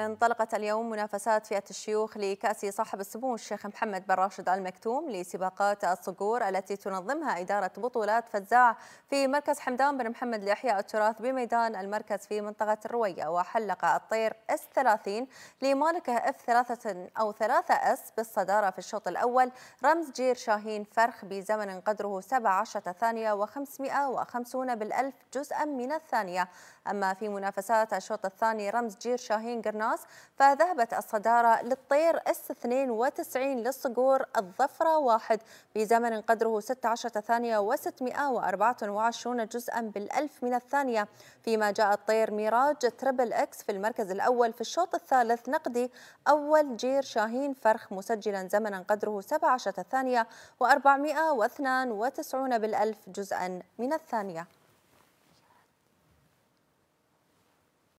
انطلقت اليوم منافسات فئة الشيوخ لكأس صاحب السمو الشيخ محمد بن راشد المكتوم لسباقات الصقور التي تنظمها إدارة بطولات فزاع في مركز حمدان بن محمد لإحياء التراث بميدان المركز في منطقة الروية وحلق الطير اس 30 لمالكه اف 3 أو 3 اس بالصدارة في الشوط الأول رمز جير شاهين فرخ بزمن قدره 17 ثانية و550 بالألف جزءا من الثانية أما في منافسات الشوط الثاني رمز جير شاهين قرناطة الناس فذهبت الصدارة للطير اس 92 للصقور الظفرة واحد بزمن قدره 16 ثانية و624 جزءا بالألف من الثانية فيما جاء الطير ميراج تربل اكس في المركز الأول في الشوط الثالث نقدي أول جير شاهين فرخ مسجلا زمنا قدره 17 ثانية و492 بالألف جزءا من الثانية